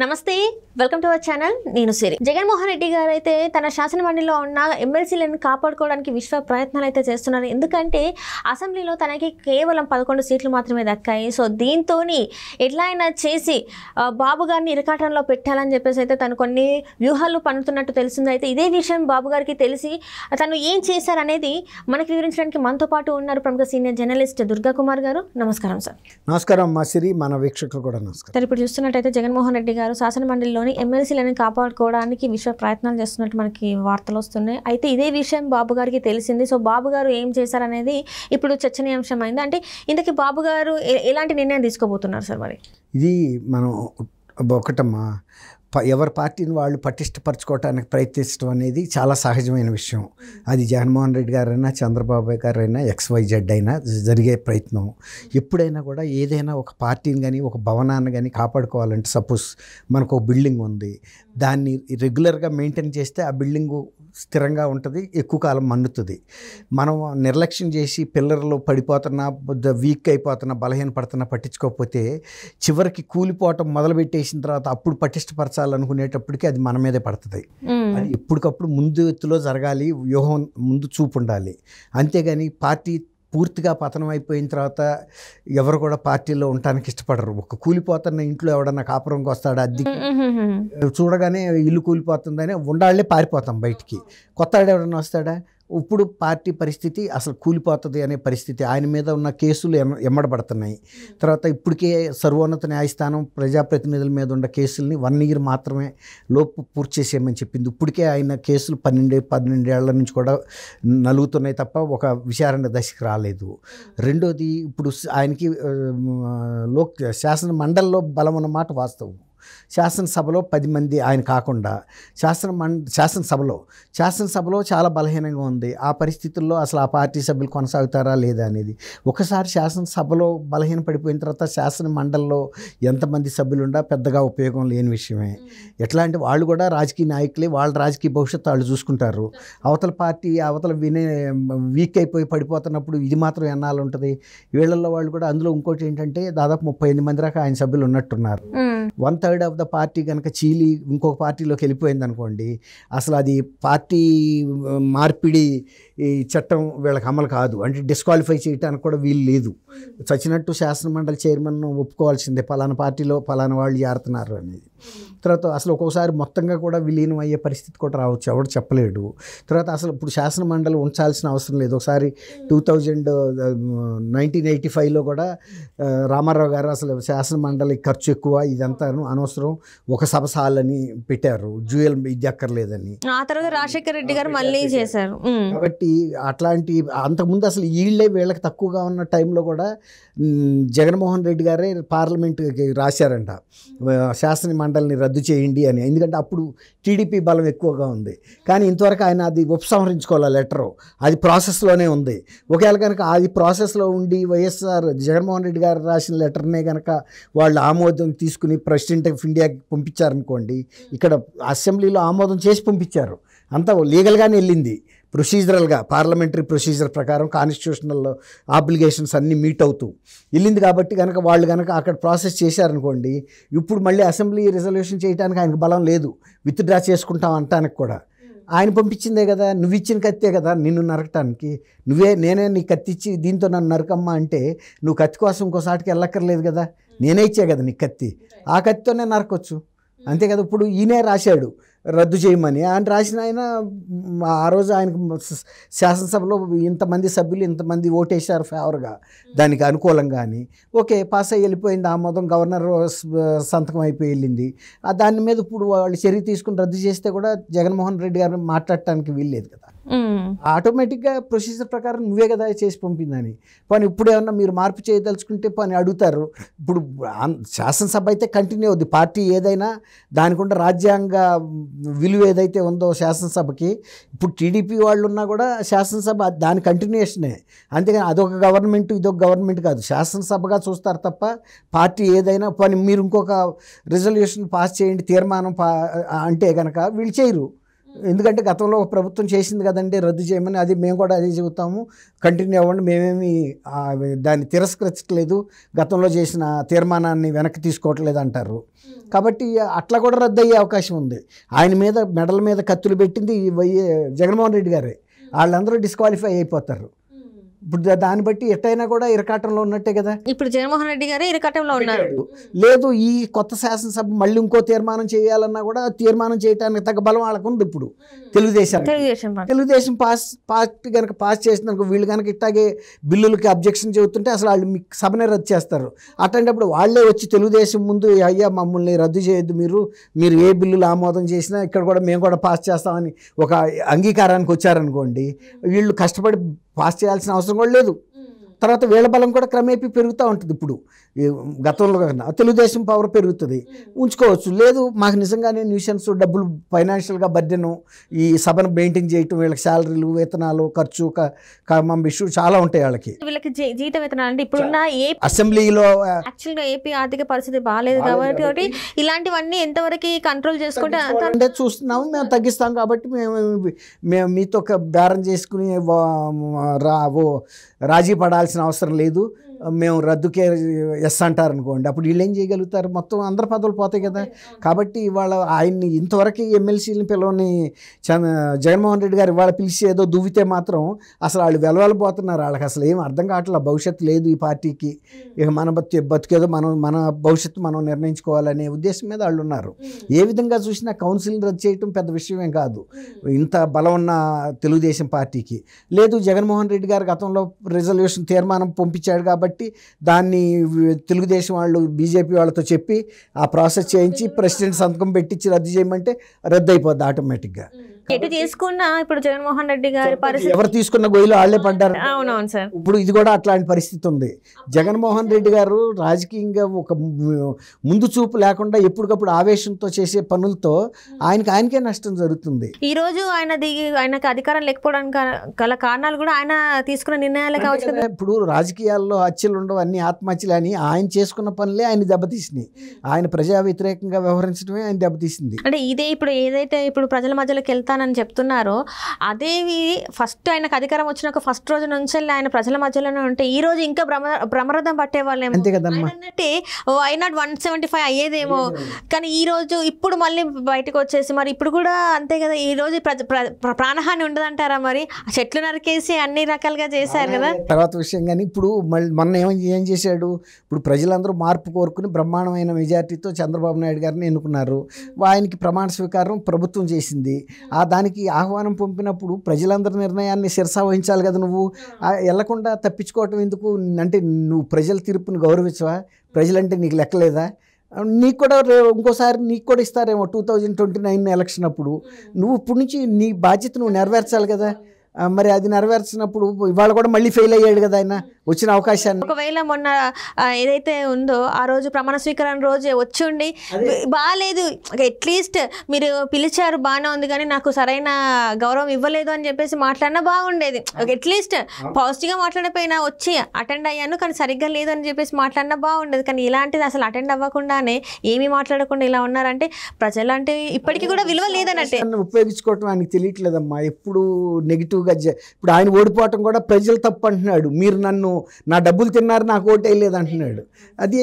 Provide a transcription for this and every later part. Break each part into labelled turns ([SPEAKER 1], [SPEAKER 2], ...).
[SPEAKER 1] నమస్తే welcome to our channel నేను సిరి జగన్మోహన్ రెడ్డి గారు అయితే తన శాసనమండలిలో ఉన్న ఎమ్మెల్సీలను కాపాడుకోవడానికి విశ్వ ప్రయత్నాలు అయితే చేస్తున్నారు ఎందుకంటే అసెంబ్లీలో తనకి కేవలం పదకొండు సీట్లు మాత్రమే దక్కాయి సో దీంతో ఎట్లా అయినా చేసి బాబు గారిని ఇరకాటంలో పెట్టాలని చెప్పేసి అయితే తను కొన్ని వ్యూహాలు పండుతున్నట్టు తెలిసింది అయితే ఇదే విషయం బాబు గారికి తెలిసి తను ఏం చేశారనేది మనకు వివరించడానికి మనతో పాటు ఉన్నారు ప్రముఖ సీనియర్ జర్నలిస్ట్ దుర్గా కుమార్ గారు నమస్కారం సార్
[SPEAKER 2] నమస్కారం మా సిరి మన వీక్షకులు కూడా నమస్కారం
[SPEAKER 1] సార్ ఇప్పుడు చూస్తున్నట్టయితే జగన్మోహన్ రెడ్డి గారు శాసనమండలిలోని ఎమ్మెల్సీలను కాపాడుకోవడానికి విశ్వ ప్రయత్నాలు చేస్తున్నట్టు మనకి వార్తలు వస్తున్నాయి అయితే ఇదే విషయం బాబు గారికి తెలిసింది సో బాబు గారు ఏం చేశారనేది ఇప్పుడు చర్చనీయాంశం అయింది అంటే ఇంతకీ బాబు గారు ఎలాంటి నిర్ణయం తీసుకోబోతున్నారు సార్ మరి
[SPEAKER 2] ఇది మనం ఒకటమ్మా ఎవరి పార్టీని వాళ్ళు పటిష్టపరచుకోవడానికి ప్రయత్నించడం అనేది చాలా సహజమైన విషయం అది జగన్మోహన్ రెడ్డి గారైనా చంద్రబాబు గారైనా ఎక్స్వైజెడ్ అయినా జరిగే ప్రయత్నం ఎప్పుడైనా కూడా ఏదైనా ఒక పార్టీని కానీ ఒక భవనాన్ని కానీ కాపాడుకోవాలంటే సపోజ్ మనకు ఒక బిల్డింగ్ ఉంది దాన్ని రెగ్యులర్గా మెయింటైన్ చేస్తే ఆ బిల్డింగు స్థిరంగా ఉంటుంది ఎక్కువ కాలం మన్నుతుంది మనం నిర్లక్ష్యం చేసి పిల్లర్లు పడిపోతున్నా వీక్ అయిపోతున్నా బలహీన పడుతున్నా పట్టించుకోకపోతే చివరికి కూలిపోవటం మొదలుపెట్టేసిన తర్వాత అప్పుడు పటిష్టపరచాలి చేసాలనుకునేటప్పటికీ అది మన మీదే పడుతుంది అది ఎప్పటికప్పుడు ముందు ఎత్తులో జరగాలి వ్యూహం ముందు చూపు ఉండాలి అంతేగాని పార్టీ పూర్తిగా పతనం అయిపోయిన తర్వాత ఎవరు కూడా పార్టీలో ఉండటానికి ఇష్టపడరు ఒక కూలిపోతున్న ఇంట్లో ఎవడన్నా కాపురంకి వస్తాడు అద్దెకి చూడగానే ఇల్లు కూలిపోతుందని ఉండాళ్ళే పారిపోతాం బయటికి కొత్త ఎవడన్నా వస్తాడా ఇప్పుడు పార్టీ పరిస్థితి అసలు కూలిపోతుంది అనే పరిస్థితి ఆయన మీద ఉన్న కేసులు ఎమ్మడబడుతున్నాయి తర్వాత ఇప్పటికే సర్వోన్నత న్యాయస్థానం ప్రజాప్రతినిధుల మీద ఉన్న కేసుల్ని వన్ ఇయర్ మాత్రమే లోపు పూర్తి చేసేయమని చెప్పింది ఇప్పటికే ఆయన కేసులు పన్నెండు పన్నెండేళ్ల నుంచి కూడా నలుగుతున్నాయి తప్ప ఒక విచారణ దశకి రాలేదు రెండోది ఇప్పుడు ఆయనకి లోక్ శాసన మండలిలో బలం అన్నమాట వాస్తవం శాసనసభలో పది మంది ఆయన కాకుండా శాసన మం శాసనసభలో శాసనసభలో చాలా బలహీనంగా ఉంది ఆ పరిస్థితుల్లో అసలు ఆ పార్టీ సభ్యులు కొనసాగుతారా లేదా అనేది ఒకసారి శాసనసభలో బలహీన పడిపోయిన తర్వాత శాసన మండలిలో ఎంతమంది సభ్యులు సభ్యులుండా పెద్దగా ఉపయోగం లేని విషయమే ఎట్లా అంటే వాళ్ళు కూడా రాజకీయ నాయకులే వాళ్ళ రాజకీయ భవిష్యత్తు వాళ్ళు చూసుకుంటారు అవతల పార్టీ అవతల వినే వీక్ అయిపోయి పడిపోతున్నప్పుడు ఇది మాత్రం ఎన్నాలు ఉంటుంది వీళ్ళల్లో వాళ్ళు కూడా అందులో ఇంకోటి ఏంటంటే దాదాపు ముప్పై ఎనిమిది మంది దాకా ఆయన సభ్యులు ఉన్నట్టున్నారు one third of the party కనుక చీలి ఇంకొక పార్టీలోకి వెళ్ళిపోయింది అనుకోండి అసలు అది పార్టీ మార్పిడి ఈ చట్టం వీళ్ళకి అమలు కాదు అంటే డిస్క్వాలిఫై చేయడానికి కూడా వీలు లేదు చచ్చినట్టు శాసనమండలి చైర్మన్ ఒప్పుకోవాల్సిందే పలానా పార్టీలో పలానా వాళ్ళు జారుతున్నారు అనేది తర్వాత అసలు ఒక్కోసారి మొత్తంగా కూడా విలీనం అయ్యే పరిస్థితి కూడా రావచ్చు ఎవరు చెప్పలేడు తర్వాత అసలు ఇప్పుడు శాసన మండలి ఉంచాల్సిన అవసరం లేదు ఒకసారి టూ థౌజండ్ నైన్టీన్ ఎయిటీ ఫైవ్లో కూడా రామారావు గారు అసలు శాసన మండలి ఖర్చు ఎక్కువ ఇదంతా అను అనవసరం ఒక సభ సాలని పెట్టారు జ్యూయల్ ఇది అక్కర్లేదని
[SPEAKER 1] ఆ తర్వాత రాజశేఖర రెడ్డి గారు మళ్ళీ చేశారు
[SPEAKER 2] కాబట్టి అట్లాంటి అంతకుముందు అసలు వీళ్ళే వీళ్ళకి తక్కువగా ఉన్న టైంలో కూడా జగన్మోహన్ రెడ్డి గారే పార్లమెంట్కి రాశారంట శాసన మండలిని రద్దు చేయండి అని ఎందుకంటే అప్పుడు టీడీపీ బలం ఎక్కువగా ఉంది కానీ ఇంతవరకు ఆయన అది ఉపసంహరించుకోవాలి లెటరు అది ప్రాసెస్లోనే ఉంది ఒకవేళ కనుక అది ప్రాసెస్లో ఉండి వైఎస్ఆర్ జగన్మోహన్ రెడ్డి గారు రాసిన లెటర్నే కనుక వాళ్ళు ఆమోదం తీసుకుని ప్రెసిడెంట్ ఆఫ్ ఇండియాకి పంపించారనుకోండి ఇక్కడ అసెంబ్లీలో ఆమోదం చేసి పంపించారు అంతా లీగల్గానే వెళ్ళింది ప్రొసీజరల్గా పార్లమెంటరీ ప్రొసీజర్ ప్రకారం కాన్స్టిట్యూషనల్ ఆబ్లిగేషన్స్ అన్నీ మీట్ అవుతూ వెళ్ళింది కాబట్టి కనుక వాళ్ళు కనుక అక్కడ ప్రాసెస్ చేశారనుకోండి ఇప్పుడు మళ్ళీ అసెంబ్లీ రిజల్యూషన్ చేయడానికి ఆయనకు బలం లేదు విత్డ్రా చేసుకుంటాం అంటానికి కూడా ఆయన పంపించిందే కదా నువ్వు ఇచ్చిన కత్తే కదా నిన్ను నరకటానికి నువ్వే నేనే నీ కత్తిచ్చి దీంతో నన్ను నరకమ్మా అంటే నువ్వు కత్తి కోసం ఇంకోసాటికి వెళ్ళక్కర్లేదు కదా నేనే ఇచ్చా కదా నీ కత్తి ఆ కత్తితోనే నరకొచ్చు అంతే కదా ఇప్పుడు ఈయనే రాశాడు రద్దు చేయమని ఆయన రాసిన ఆయన ఆ రోజు ఆయనకు శాసనసభలో ఇంతమంది సభ్యులు ఇంతమంది ఓటేశారు ఫేవర్గా దానికి అనుకూలంగా అని ఓకే పాస్ అయ్యి వెళ్ళిపోయింది ఆమోదం గవర్నర్ సంతకం అయిపోయి వెళ్ళింది దాని మీద ఇప్పుడు వాళ్ళు చర్య తీసుకుని రద్దు చేస్తే కూడా జగన్మోహన్ రెడ్డి గారిని మాట్లాడటానికి వీల్లేదు కదా ఆటోమేటిక్గా ప్రొసీజర్ ప్రకారం నువ్వే కదా చేసి పంపిందని పని ఇప్పుడు ఏమన్నా మీరు మార్పు చేయదలుచుకుంటే పని అడుగుతారు ఇప్పుడు శాసనసభ అయితే కంటిన్యూ అవుద్ది పార్టీ ఏదైనా దానికుండా రాజ్యాంగ విలువ ఏదైతే ఉందో శాసనసభకి ఇప్పుడు టీడీపీ వాళ్ళు ఉన్నా కూడా శాసనసభ దాని కంటిన్యూషనే అంతేగాని అదొక గవర్నమెంట్ ఇదొక గవర్నమెంట్ కాదు శాసనసభగా చూస్తారు తప్ప పార్టీ ఏదైనా పని మీరు ఇంకొక రిజల్యూషన్ పాస్ చేయండి తీర్మానం అంటే కనుక వీళ్ళు చేయరు ఎందుకంటే గతంలో ప్రభుత్వం చేసింది కదండి రద్దు చేయమని అది మేము కూడా అదే చెబుతాము కంటిన్యూ అవ్వండి మేమేమి దాన్ని తిరస్కరించట్లేదు గతంలో చేసిన తీర్మానాన్ని వెనక్కి తీసుకోవట్లేదు అంటారు కాబట్టి అట్లా కూడా రద్దు అయ్యే అవకాశం ఉంది ఆయన మీద మెడల మీద కత్తులు పెట్టింది జగన్మోహన్ రెడ్డి గారే వాళ్ళందరూ డిస్క్వాలిఫై అయిపోతారు ఇప్పుడు దాన్ని బట్టి ఎట్టయినా కూడా ఇరకాటంలో ఉన్నట్టే కదా
[SPEAKER 1] ఇప్పుడు జగన్మోహన్ రెడ్డి గారు ఇరకాటంలో ఉన్నారు
[SPEAKER 2] లేదు ఈ కొత్త శాసనసభ మళ్ళీ ఇంకో తీర్మానం చేయాలన్నా కూడా తీర్మానం చేయడానికి తగ్గ బలం వాళ్ళకు ఉంది ఇప్పుడు తెలుగుదేశం తెలుగుదేశం పాస్ పార్టీ కనుక పాస్ చేసినందుకు వీళ్ళు కనుక ఇట్టాగే బిల్లులకి అబ్జెక్షన్ చెబుతుంటే అసలు వాళ్ళు సభనే రద్దు చేస్తారు అట్లాంటప్పుడు వాళ్ళే వచ్చి తెలుగుదేశం ముందు అయ్యా మమ్మల్ని రద్దు చేయొద్దు మీరు మీరు ఏ బిల్లులు ఆమోదం చేసినా ఇక్కడ కూడా మేము కూడా పాస్ చేస్తామని ఒక అంగీకారానికి వచ్చారనుకోండి వీళ్ళు కష్టపడి పాస్ చేయాల్సిన అవసరం కూడా లేదు తర్వాత వీళ్ళ బలం కూడా క్రమేపీ పెరుగుతూ ఉంటుంది ఇప్పుడు గతంలో కన్నా తెలుగుదేశం పవర్ పెరుగుతుంది ఉంచుకోవచ్చు లేదు మాకు నిజంగానే న్యూషన్స్ డబ్బులు ఫైనాన్షియల్గా బర్డెను ఈ సభను మెయింటైన్ చేయటం వీళ్ళకి శాలరీలు వేతనాలు ఖర్చు కర్మం ఇష్యూ చాలా ఉంటాయి వాళ్ళకి
[SPEAKER 1] వీళ్ళకి జీత వేతనాలు అంటే ఇప్పుడున్న అసెంబ్లీలో యాక్చువల్గా ఏపీ ఆర్థిక పరిస్థితి బాగాలేదు కాబట్టి ఇలాంటివన్నీ ఎంతవరకు కంట్రోల్ చేసుకుంటే
[SPEAKER 2] అంటే చూస్తున్నాము మేము తగ్గిస్తాం కాబట్టి మేము మేము మీతో బేరం చేసుకుని రాజీ పడాల్సి చేయాల్సిన అవసరం లేదు మేము రద్దుకే ఎస్ అంటారు అనుకోండి అప్పుడు వీళ్ళు ఏం చేయగలుగుతారు మొత్తం అందరి పదవులు పోతాయి కదా కాబట్టి ఇవాళ ఆయన్ని ఇంతవరకు ఎమ్మెల్సీని పిలవని చంద్ర జగన్మోహన్ రెడ్డి గారు ఇవాళ పిలిచి ఏదో దువ్వితే మాత్రం అసలు వాళ్ళు వెలవలపోతున్నారు వాళ్ళకి అసలు ఏం అర్థం కావట్లేదు భవిష్యత్తు లేదు ఈ పార్టీకి ఇక మన బతికేదో మనం మన భవిష్యత్తు మనం నిర్ణయించుకోవాలనే ఉద్దేశం మీద వాళ్ళు ఉన్నారు ఏ విధంగా చూసినా కౌన్సిలింగ్ రద్దు చేయటం పెద్ద విషయమే కాదు ఇంత బలం ఉన్న తెలుగుదేశం పార్టీకి లేదు జగన్మోహన్ రెడ్డి గారు గతంలో రిజల్యూషన్ తీర్మానం పంపించాడు కాబట్టి కాబట్టి దాన్ని తెలుగుదేశం వాళ్ళు బీజేపీ వాళ్ళతో చెప్పి ఆ ప్రాసెస్ చేయించి ప్రెసిడెంట్ సంతకం పెట్టించి రద్దు చేయమంటే రద్దు అయిపోద్ది ఆటోమేటిక్గా
[SPEAKER 1] ఎటు తీసుకున్నా ఇప్పుడు జగన్మోహన్ రెడ్డి గారి పరిస్థితి ఎవరు
[SPEAKER 2] తీసుకున్న గొయ్యిలో వాళ్ళే పడ్డారు అవునవును సార్ ఇప్పుడు ఇది కూడా అట్లాంటి పరిస్థితి ఉంది జగన్మోహన్ రెడ్డి గారు రాజకీయంగా ఒక ముందు చూపు లేకుండా ఎప్పటికప్పుడు ఆవేశంతో చేసే పనులతో ఆయనకి ఆయనకే నష్టం జరుగుతుంది
[SPEAKER 1] ఈ రోజు ఆయన దిగి ఆయనకు అధికారం లేకపోవడానికి గల కారణాలు కూడా ఆయన తీసుకున్న నిర్ణయాలే కావచ్చు కదా
[SPEAKER 2] ఇప్పుడు రాజకీయాల్లో హత్యలు ఉండవు అన్ని ఆత్మహత్యలు అని ఆయన చేసుకున్న పనులే ఆయన దెబ్బతీసినాయి ఆయన ప్రజా వ్యతిరేకంగా వ్యవహరించడమే ఆయన దెబ్బతీసింది
[SPEAKER 1] అంటే ఇదే ఇప్పుడు ఏదైతే ఇప్పుడు ప్రజల మధ్యలోకి వెళ్తా చేస్తానని చెప్తున్నారో అదేవి ఫస్ట్ ఆయనకు అధికారం వచ్చిన ఫస్ట్ రోజు నుంచి ఆయన ప్రజల మధ్యలోనే ఉంటే ఈ రోజు ఇంకా భ్రమ భ్రమరథం వాళ్ళు
[SPEAKER 2] అన్నట్టే
[SPEAKER 1] why not one seventy five అయ్యేదేమో కానీ ఈ రోజు ఇప్పుడు మళ్ళీ బయటకు వచ్చేసి మరి ఇప్పుడు కూడా అంతే కదా ఈ రోజు ప్రాణహాని ఉండదంటారా మరి చెట్లు నరికేసి అన్ని రకాలుగా చేశారు కదా
[SPEAKER 2] తర్వాత విషయం కానీ ఇప్పుడు మళ్ళీ మొన్న ఏం ఏం చేశాడు ఇప్పుడు ప్రజలందరూ మార్పు కోరుకుని బ్రహ్మాండమైన మెజార్టీతో చంద్రబాబు నాయుడు గారిని ఎన్నుకున్నారు ఆయనకి ప్రమాణ స్వీకారం ప్రభుత్వం చేసింది ఆ ఆ దానికి ఆహ్వానం పంపినప్పుడు ప్రజలందరి నిర్ణయాన్ని శిరస వహించాలి కదా నువ్వు వెళ్లకుండా తప్పించుకోవటం ఎందుకు అంటే నువ్వు ప్రజల తీర్పును గౌరవించవా ప్రజలంటే నీకు లెక్కలేదా నీకు కూడా ఇంకోసారి నీకు కూడా ఇస్తారేమో two thousand twenty nine election అప్పుడు నువ్వు ఇప్పటి నుంచి నీ బాధ్యత నువ్వు నెరవేర్చాలి కదా మరి అది నెరవేర్చినప్పుడు ఇవాళ కూడా మళ్ళీ ఫెయిల్ అయ్యాడు కదా ఆయన వచ్చిన అవకాశాన్ని
[SPEAKER 1] ఒకవేళ మొన్న ఏదైతే ఉందో ఆ రోజు ప్రమాణ స్వీకరణ రోజు వచ్చి ఉండి బాగాలేదు అట్లీస్ట్ మీరు పిలిచారు బాగానే ఉంది కానీ నాకు సరైన గౌరవం ఇవ్వలేదు అని చెప్పేసి మాట్లాడినా బాగుండేది అట్లీస్ట్ పాజిటివ్గా మాట్లాడిపోయినా వచ్చి అటెండ్ అయ్యాను కానీ సరిగ్గా లేదు అని చెప్పేసి మాట్లాడినా బాగుండేది కానీ ఇలాంటిది అసలు అటెండ్ అవ్వకుండానే ఏమీ మాట్లాడకుండా ఇలా ఉన్నారంటే ప్రజలు అంటే ఇప్పటికీ కూడా విలువ లేదనంటే
[SPEAKER 2] ఉపయోగించుకోవటం ఆయనకి తెలియట్లేదమ్మా ఎప్పుడు నెగిటివ్ నెగిటివ్గా ఇప్పుడు ఆయన ఓడిపోవటం కూడా ప్రజలు తప్పు అంటున్నాడు మీరు నన్ను నా డబ్బులు తిన్నారు నాకు ఓటే అంటున్నాడు అది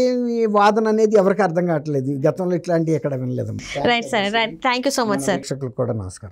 [SPEAKER 2] వాదన అనేది ఎవరికి అర్థం కావట్లేదు గతంలో ఇట్లాంటివి ఎక్కడ వినలేదు right
[SPEAKER 1] sir right thank you so much sir
[SPEAKER 2] ప్రేక్షకులకు కూడా నమస్కారం